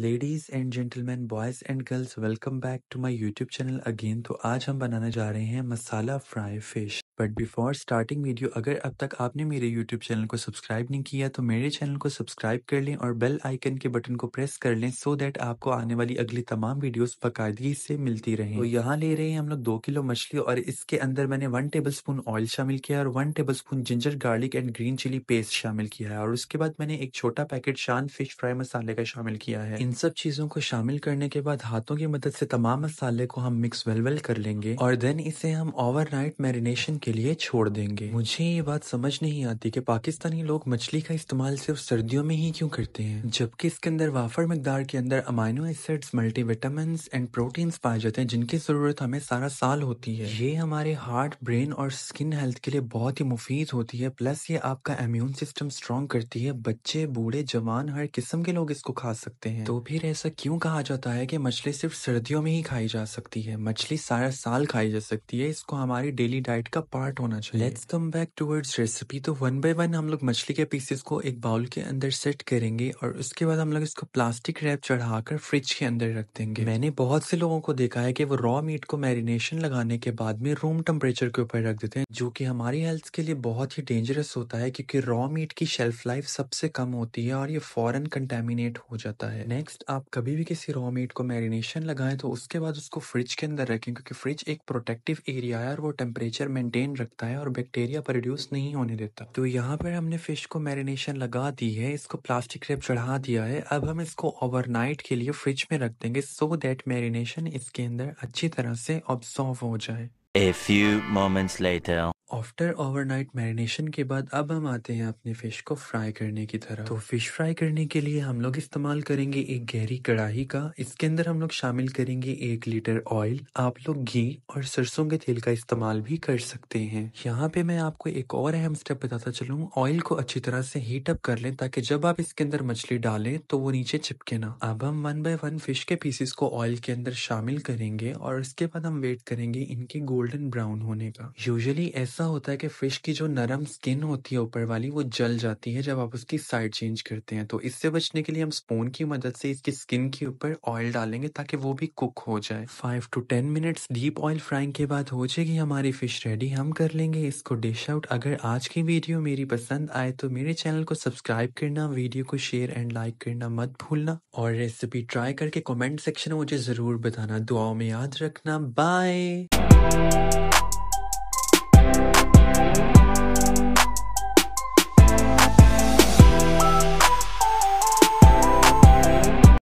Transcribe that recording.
Ladies and gentleman boys and girls welcome back to my YouTube channel again तो आज हम बनाने जा रहे हैं masala fry fish but before starting video अगर अब तक आपने मेरे यूट्यूब चैनल को सब्सक्राइब नहीं किया तो मेरे चैनल को सब्सक्राइब कर लें और बेल आइकन के बटन को प्रेस कर लें सो देट आपको आने वाली अगली तमाम वीडियोस बाकायदगी से मिलती रहे तो यहाँ ले रहे हैं हम लोग दो किलो मछली और इसके अंदर मैंने वन टेबल स्पून ऑयल शामिल किया और one tablespoon ginger garlic and green chilli paste शामिल किया है और उसके बाद मैंने एक छोटा पैकेट शान फिश फ्राई मसाले का शामिल किया है इन सब चीजों को शामिल करने के बाद हाथों की मदद से तमाम मसाले को हम मिक्स वेल वेल कर लेंगे और देन इसे हम ओवर मैरिनेशन के लिए छोड़ देंगे मुझे ये बात समझ नहीं आती कि पाकिस्तानी लोग मछली का इस्तेमाल सिर्फ सर्दियों में ही क्यों करते हैं जबकि इसके अंदर वाफर मकदार के अंदर amino acids multivitamin and protein पाए जाते हैं जिनकी जरूरत हमें सारा साल होती है ये हमारे हार्ट ब्रेन और स्किन हेल्थ के लिए बहुत ही मुफीद होती है प्लस ये आपका इम्यून सिस्टम स्ट्रॉन्ग करती है बच्चे बूढ़े जवान हर किस्म के लोग इसको खा सकते हैं तो फिर ऐसा क्यों कहा जाता है कि मछली सिर्फ सर्दियों में ही खाई जा सकती है मछली सारा साल खाई जा सकती है इसको हमारी डेली डाइट का पार्ट होना चाहिए let's come back towards recipe तो वन बाय वन हम लोग मछली के पीसेस को एक बाउल के अंदर सेट करेंगे और उसके बाद हम लोग इसको प्लास्टिक रैप चढ़ाकर फ्रिज के अंदर रख देंगे मैंने बहुत से लोगों को देखा है कि वो रॉ मीट को मैरिनेशन लगाने के बाद में रूम टेम्परेचर के ऊपर रख देते हैं जो की हमारी हेल्थ के लिए बहुत ही डेंजरस होता है क्यूँकी रॉ मीट की शेल्फ लाइफ सबसे कम होती है और ये फॉरन कंटेमिनेट हो जाता है नेक्स्ट आप कभी भी किसी रॉ मीट को मैरिनेशन लगाए तो उसके बाद उसको फ्रिज के अंदर रखें क्योंकि फ्रिज एक प्रोटेक्टिव एरिया है और वो टेम्परेचर मेंटेन मेंटेन रखता है और बैक्टीरिया प्रोड्यूस नहीं होने देता तो यहाँ पर हमने फिश को मैरिनेशन लगा दी है इसको प्लास्टिक रेप चढ़ा दिया है अब हम इसको ओवरनाइट के लिए फ्रिज में रख देंगे सो देट दैट मैरिनेशन इसके अंदर अच्छी तरह से ऑब्जॉर्व हो जाए A few moments later. After overnight marination के बाद अब हम आते हैं अपने फिश को फ्राई करने की तरह तो फिश फ्राई करने के लिए हम लोग इस्तेमाल करेंगे एक गहरी कढ़ाई का इसके अंदर हम लोग शामिल करेंगे एक लीटर ऑयल आप लोग घी और सरसों के तेल का इस्तेमाल भी कर सकते हैं यहाँ पे मैं आपको एक और अहम स्टेप बताता चलूँ ऑयल को अच्छी तरह से हीट अप कर लें ताकि जब आप इसके अंदर मछली डालें तो वो नीचे चिपके ना अब हम वन बाय वन फिश के पीसेस को ऑयल के अंदर शामिल करेंगे और उसके बाद हम वेट करेंगे इनके गोल्ड गोल्डन ब्राउन होने का यूजुअली ऐसा होता है कि फिश की जो नरम स्किन होती है ऊपर वाली वो जल जाती है जब आप उसकी साइड चेंज करते हैं तो इससे बचने के लिए हम स्पून की मदद से इसकी स्किन के ऊपर ऑयल डालेंगे ताकि वो भी कुक हो जाए five to ten minutes deep oil frying के बाद हो जाएगी हमारी फिश रेडी हम कर लेंगे इसको डिश आउट अगर आज की वीडियो मेरी पसंद आए तो मेरे चैनल को सब्सक्राइब करना वीडियो को शेयर एंड लाइक करना मत भूलना और रेसिपी ट्राई करके कमेंट सेक्शन में मुझे ज़रूर बताना दुआओं में याद रखना बाय you